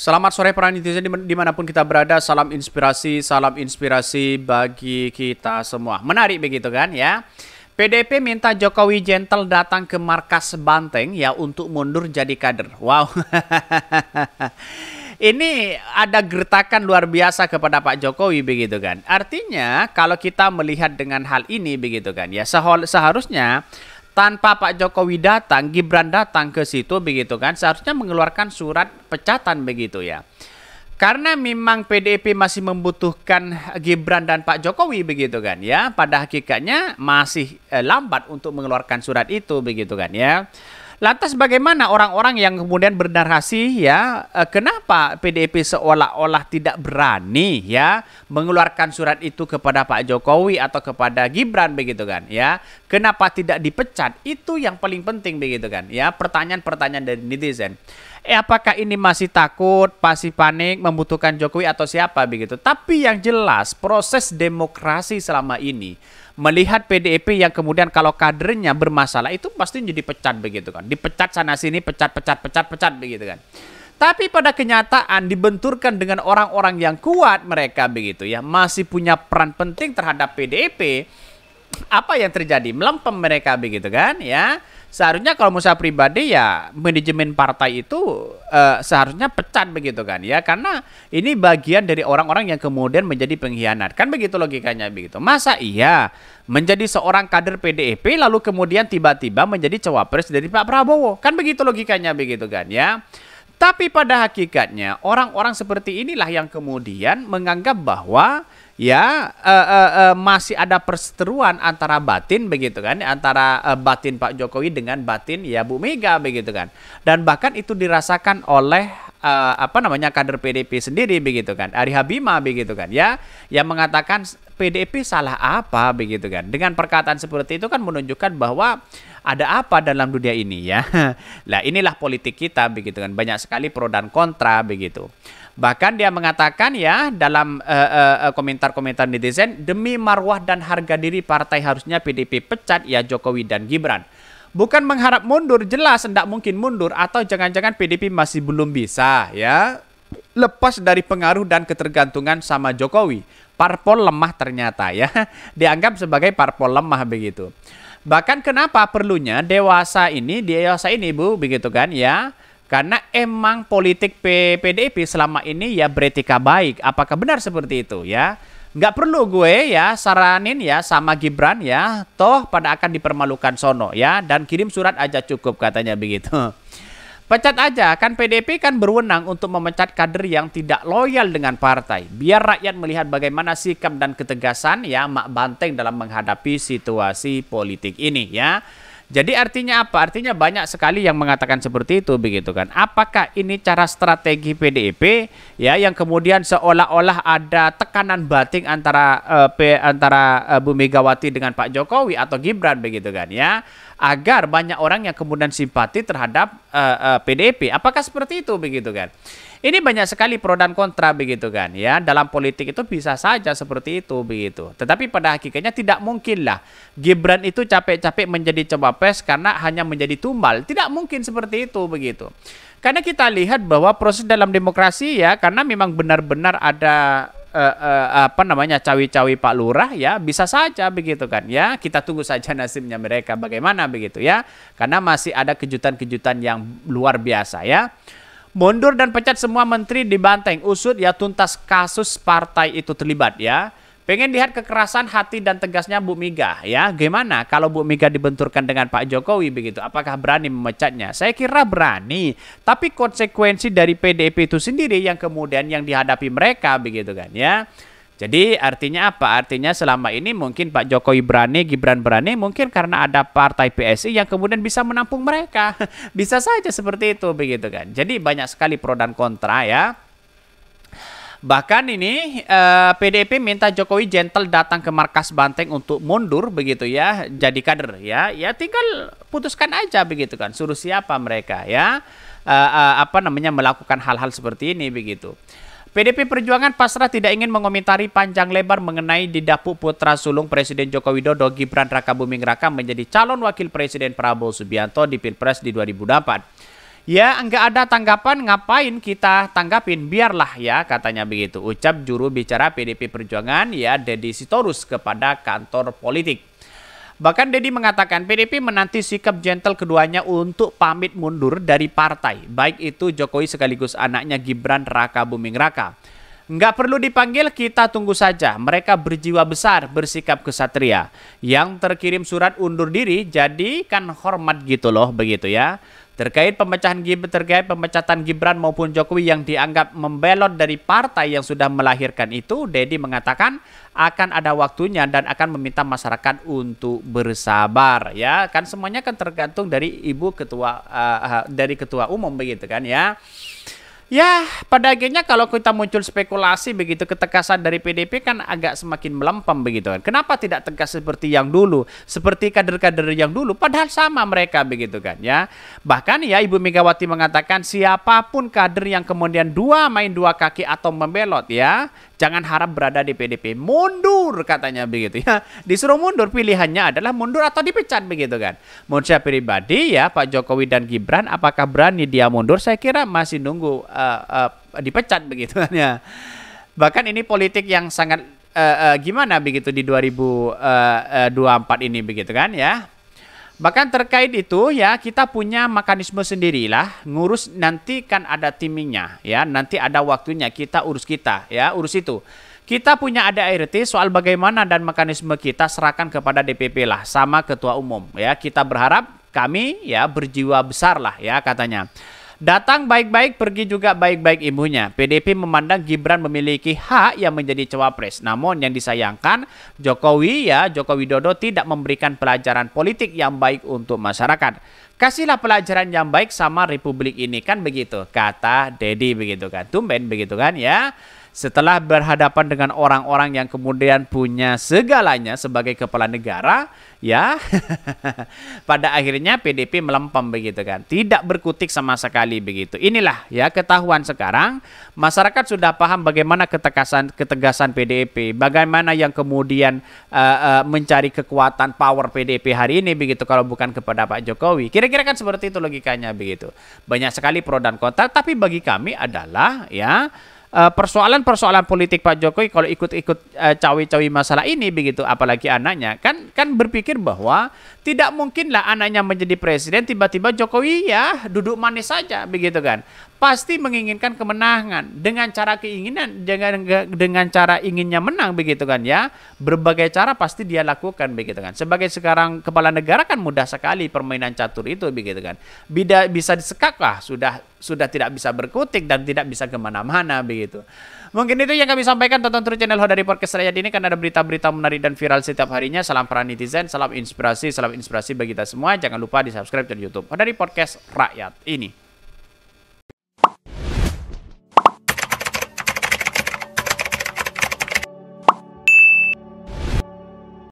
Selamat sore para netizen dimanapun kita berada. Salam inspirasi, salam inspirasi bagi kita semua. Menarik begitu kan ya? PDP minta Jokowi gentle datang ke markas Banteng ya untuk mundur jadi kader. Wow. ini ada gertakan luar biasa kepada Pak Jokowi begitu kan. Artinya kalau kita melihat dengan hal ini begitu kan ya seharusnya tanpa Pak Jokowi datang, Gibran datang ke situ begitu kan, seharusnya mengeluarkan surat pecatan begitu ya. Karena memang PDIP masih membutuhkan Gibran dan Pak Jokowi begitu kan ya. Pada hakikatnya masih eh, lambat untuk mengeluarkan surat itu begitu kan ya. Lantas bagaimana orang-orang yang kemudian bernarasi ya, eh, kenapa PDIP seolah-olah tidak berani ya mengeluarkan surat itu kepada Pak Jokowi atau kepada Gibran begitu kan ya? Kenapa tidak dipecat? Itu yang paling penting begitu kan ya, pertanyaan-pertanyaan dari netizen. Eh, apakah ini masih takut, pasti panik, membutuhkan Jokowi atau siapa begitu? Tapi yang jelas proses demokrasi selama ini melihat PDIP yang kemudian kalau kadernya bermasalah itu pasti jadi pecat begitu kan. Dipecat sana sini, pecat, pecat, pecat, pecat begitu kan. Tapi pada kenyataan dibenturkan dengan orang-orang yang kuat mereka begitu ya. Masih punya peran penting terhadap PDIP. Apa yang terjadi? Melempem mereka begitu kan ya seharusnya kalau musa pribadi ya manajemen partai itu uh, seharusnya pecat begitu kan ya karena ini bagian dari orang-orang yang kemudian menjadi pengkhianat kan begitu logikanya begitu masa iya menjadi seorang kader PDIP lalu kemudian tiba-tiba menjadi cawapres dari Pak Prabowo kan begitu logikanya begitu kan ya tapi pada hakikatnya orang-orang seperti inilah yang kemudian menganggap bahwa ya uh, uh, uh, masih ada perseteruan antara batin begitu kan antara uh, batin Pak Jokowi dengan batin ya Bu Mega begitu kan dan bahkan itu dirasakan oleh uh, apa namanya kader PDP sendiri begitu kan Ari Habima begitu kan ya yang mengatakan PDP salah apa begitu kan dengan perkataan seperti itu kan menunjukkan bahwa ada apa dalam dunia ini ya lah inilah politik kita begitu kan banyak sekali pro dan kontra begitu Bahkan dia mengatakan ya dalam eh, eh, eh, komentar-komentar uh, uh, netizen demi marwah dan harga diri partai harusnya PDP pecat ya Jokowi dan Gibran. Bukan mengharap mundur, jelas tidak mungkin mundur atau jangan-jangan PDP masih belum bisa ya lepas dari pengaruh dan ketergantungan sama Jokowi. Parpol lemah ternyata ya, dianggap sebagai parpol lemah begitu. Bahkan kenapa perlunya dewasa ini, dewasa ini Bu, begitu kan ya karena emang politik PDIP selama ini ya beretika baik. Apakah benar seperti itu ya? Nggak perlu gue ya saranin ya sama Gibran ya. Toh pada akan dipermalukan sono ya. Dan kirim surat aja cukup katanya begitu. Pecat aja, kan PDP kan berwenang untuk memecat kader yang tidak loyal dengan partai. Biar rakyat melihat bagaimana sikap dan ketegasan ya Mak Banteng dalam menghadapi situasi politik ini ya. Jadi artinya apa? Artinya banyak sekali yang mengatakan seperti itu begitu kan. Apakah ini cara strategi PDIP ya yang kemudian seolah-olah ada tekanan batin antara uh, P, antara uh, Bu Megawati dengan Pak Jokowi atau Gibran begitu kan ya agar banyak orang yang kemudian simpati terhadap uh, eh, uh, PDIP. Apakah seperti itu begitu kan? Ini banyak sekali pro dan kontra begitu kan ya. Dalam politik itu bisa saja seperti itu begitu. Tetapi pada hakikatnya tidak mungkinlah Gibran itu capek-capek menjadi coba pes karena hanya menjadi tumbal. Tidak mungkin seperti itu begitu. Karena kita lihat bahwa proses dalam demokrasi ya karena memang benar-benar ada uh, uh, apa namanya cawi-cawi Pak Lurah ya bisa saja begitu kan ya kita tunggu saja nasibnya mereka bagaimana begitu ya karena masih ada kejutan-kejutan yang luar biasa ya. Mundur dan pecat semua menteri di Banteng. Usut ya tuntas kasus partai itu terlibat ya. Pengen lihat kekerasan hati dan tegasnya Bu Mega ya. Gimana kalau Bu Mega dibenturkan dengan Pak Jokowi begitu? Apakah berani memecatnya? Saya kira berani. Tapi konsekuensi dari PDIP itu sendiri yang kemudian yang dihadapi mereka begitu kan ya. Jadi artinya apa? Artinya selama ini mungkin Pak Jokowi berani, Gibran berani mungkin karena ada partai PSI yang kemudian bisa menampung mereka. Bisa saja seperti itu begitu kan. Jadi banyak sekali pro dan kontra ya. Bahkan ini eh, PDIP minta Jokowi gentle datang ke markas Banteng untuk mundur begitu ya, jadi kader ya. Ya tinggal putuskan aja begitu kan, suruh siapa mereka ya. Eh, eh, apa namanya melakukan hal-hal seperti ini begitu. PDP Perjuangan pasrah tidak ingin mengomentari panjang lebar mengenai didapuk putra sulung Presiden Joko Widodo Gibran Rakabuming Raka menjadi calon wakil Presiden Prabowo Subianto di Pilpres di 2004. Ya, enggak ada tanggapan, ngapain kita tanggapin? Biarlah ya, katanya begitu. Ucap juru bicara PDP Perjuangan ya Deddy Sitorus kepada kantor politik. Bahkan Deddy mengatakan PDP menanti sikap gentle keduanya untuk pamit mundur dari partai, baik itu Jokowi sekaligus anaknya Gibran Raka Buming Raka. Nggak perlu dipanggil, kita tunggu saja. Mereka berjiwa besar, bersikap kesatria. Yang terkirim surat undur diri, jadi kan hormat gitu loh, begitu ya. Terkait pemecahan terkait pemecatan Gibran maupun Jokowi yang dianggap membelot dari partai yang sudah melahirkan itu, Dedi mengatakan akan ada waktunya dan akan meminta masyarakat untuk bersabar ya. Kan semuanya kan tergantung dari Ibu Ketua uh, dari Ketua Umum begitu kan ya. Ya, pada akhirnya kalau kita muncul spekulasi begitu ketegasan dari PDP kan agak semakin melempem begitu kan. Kenapa tidak tegas seperti yang dulu, seperti kader-kader yang dulu padahal sama mereka begitu kan ya. Bahkan ya Ibu Megawati mengatakan siapapun kader yang kemudian dua main dua kaki atau membelot ya, Jangan harap berada di PDP. Mundur katanya begitu ya. Disuruh mundur pilihannya adalah mundur atau dipecat begitu kan. Menurut saya pribadi ya Pak Jokowi dan Gibran apakah berani dia mundur? Saya kira masih nunggu uh, uh, dipecat begitu kan ya. Bahkan ini politik yang sangat uh, uh, gimana begitu di 2024 ini begitu kan ya. Bahkan terkait itu ya kita punya mekanisme sendirilah ngurus nanti kan ada timingnya ya nanti ada waktunya kita urus kita ya urus itu. Kita punya ada RT soal bagaimana dan mekanisme kita serahkan kepada DPP lah sama ketua umum ya kita berharap kami ya berjiwa besar lah ya katanya. Datang baik-baik, pergi juga baik-baik ibunya. PDP memandang Gibran memiliki hak yang menjadi cawapres. Namun yang disayangkan, Jokowi ya, Joko Widodo tidak memberikan pelajaran politik yang baik untuk masyarakat. Kasihlah pelajaran yang baik sama republik ini kan begitu, kata Dedi begitu kan. Tumben begitu kan ya setelah berhadapan dengan orang-orang yang kemudian punya segalanya sebagai kepala negara, ya, pada akhirnya PDP melempem begitu kan, tidak berkutik sama sekali begitu. Inilah ya ketahuan sekarang masyarakat sudah paham bagaimana ketegasan ketegasan PDP, bagaimana yang kemudian uh, uh, mencari kekuatan power PDP hari ini begitu kalau bukan kepada Pak Jokowi. Kira-kira kan seperti itu logikanya begitu. Banyak sekali pro dan kontra, tapi bagi kami adalah ya Eh, persoalan-persoalan politik Pak Jokowi kalau ikut-ikut uh, cawi-cawi masalah ini begitu apalagi anaknya kan kan berpikir bahwa tidak mungkinlah anaknya menjadi presiden tiba-tiba Jokowi ya duduk manis saja begitu kan pasti menginginkan kemenangan dengan cara keinginan dengan dengan cara inginnya menang begitu kan ya berbagai cara pasti dia lakukan begitu kan sebagai sekarang kepala negara kan mudah sekali permainan catur itu begitu kan bisa bisa disekak lah sudah sudah tidak bisa berkutik dan tidak bisa kemana-mana begitu mungkin itu yang kami sampaikan tonton terus channel Ho dari podcast rakyat ini kan ada berita-berita menarik dan viral setiap harinya salam para netizen salam inspirasi salam inspirasi bagi kita semua jangan lupa di subscribe dan YouTube Ho dari podcast rakyat ini